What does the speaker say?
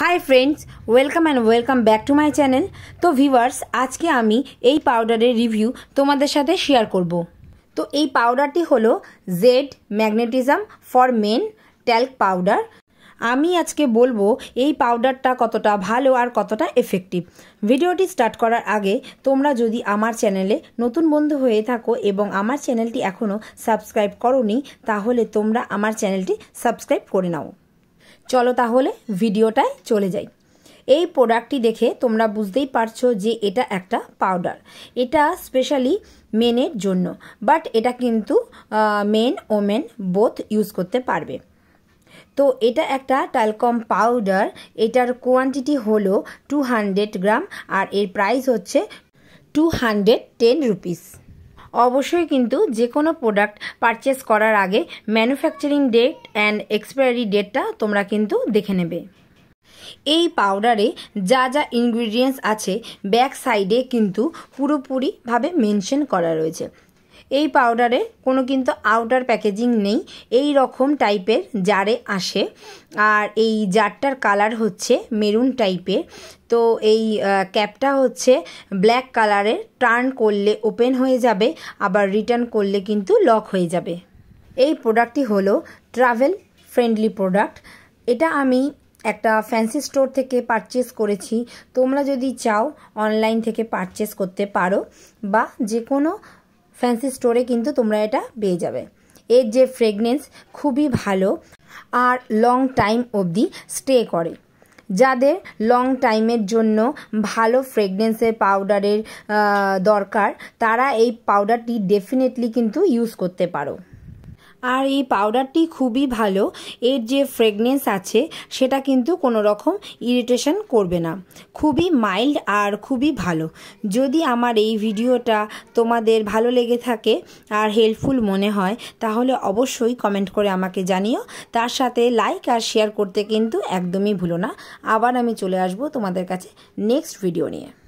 high friends welcome and welcome back to my channel তো viewers আজকে আমি এই পাউডারের রিভিউ তোমাদের সাথে শেয়ার করব তো এই পাউডারটি হলো Z magnetism for men talc powder আমি আজকে বলবো এই পাউডারটা কতটা ভালো আর কতটা এফেক্টিভ ভিডিওটি স্টার্ট করার আগে তোমরা যদি আমার চ্যানেলে নতুন বন্ধু হয়ে থাকো এবং আমার চ্যানেলটি এখনও সাবস্ক্রাইব করনি তাহলে তোমরা আমার চ্যানেলটি সাবস্ক্রাইব করে নাও চলো তাহলে ভিডিওটায় চলে যাই এই প্রোডাক্টটি দেখে তোমরা বুঝতেই পারছো যে এটা একটা পাউডার এটা স্পেশালি মেনের জন্য বাট এটা কিন্তু মেন ওমেন বোথ ইউজ করতে পারবে তো এটা একটা ট্যালকম পাউডার এটার কোয়ান্টিটি হলো টু গ্রাম আর এর প্রাইস হচ্ছে টু হান্ড্রেড টেন রুপিস অবশ্যই কিন্তু যে কোনো প্রোডাক্ট পারচেস করার আগে ম্যানুফ্যাকচারিং ডেট অ্যান্ড এক্সপায়ারি ডেটটা তোমরা কিন্তু দেখে নেবে এই পাউডারে যা যা ইনগ্রিডিয়েন্টস আছে ব্যাক সাইডে কিন্তু পুরোপুরিভাবে মেনশন করা রয়েছে এই পাউডারে কোনো কিন্তু আউটার প্যাকেজিং নেই এই রকম টাইপের জারে আসে আর এই জারটার কালার হচ্ছে মেরুন টাইপের তো এই ক্যাপটা হচ্ছে ব্ল্যাক কালারের টার্ন করলে ওপেন হয়ে যাবে আবার রিটার্ন করলে কিন্তু লক হয়ে যাবে এই প্রোডাক্টটি হলো ট্রাভেল ফ্রেন্ডলি প্রোডাক্ট এটা আমি একটা ফ্যান্সি স্টোর থেকে পারচেস করেছি তোমরা যদি চাও অনলাইন থেকে পারচেস করতে পারো বা যে কোনো ফ্যান্সি স্টোরে কিন্তু তোমরা এটা পেয়ে যাবে এর যে ফ্রেগনেন্স খুবই ভালো আর লং টাইম অবধি স্টে করে যাদের লং টাইমের জন্য ভালো ফ্রেগনেন্সের পাউডারের দরকার তারা এই পাউডারটি ডেফিনেটলি কিন্তু ইউজ করতে পারো আর এই পাউডারটি খুবই ভালো এর যে ফ্রেগনেন্স আছে সেটা কিন্তু কোনো রকম ইরিটেশন করবে না খুবই মাইল্ড আর খুবই ভালো যদি আমার এই ভিডিওটা তোমাদের ভালো লেগে থাকে আর হেল্পফুল মনে হয় তাহলে অবশ্যই কমেন্ট করে আমাকে জানিও তার সাথে লাইক আর শেয়ার করতে কিন্তু একদমই ভুলো না আবার আমি চলে আসব তোমাদের কাছে নেক্সট ভিডিও নিয়ে